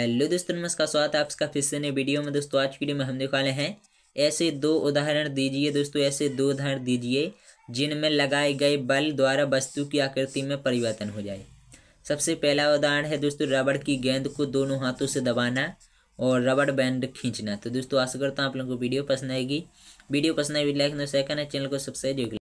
hello दोस्तों नमस्कार स्वागत है आपका फिर से नए वीडियो में दोस्तों आज की वीडियो में हम देखा वाले हैं ऐसे दो उदाहरण दीजिए दोस्तों ऐसे दो उदाहरण दीजिए जिनमें लगाए गए बल द्वारा वस्तु की आकृति में परिवर्तन हो जाए सबसे पहला उदाहरण है दोस्तों रबड़ की गेंद को दोनों हाथों से दबाना और रबड़ बैंड खींचना तो दोस्तों आशा करता हूँ आप लोगों को वीडियो पसंद आएगी वीडियो पसंद आएगी तो लाइक नो सेकंड है चैनल को सब्सक्राइब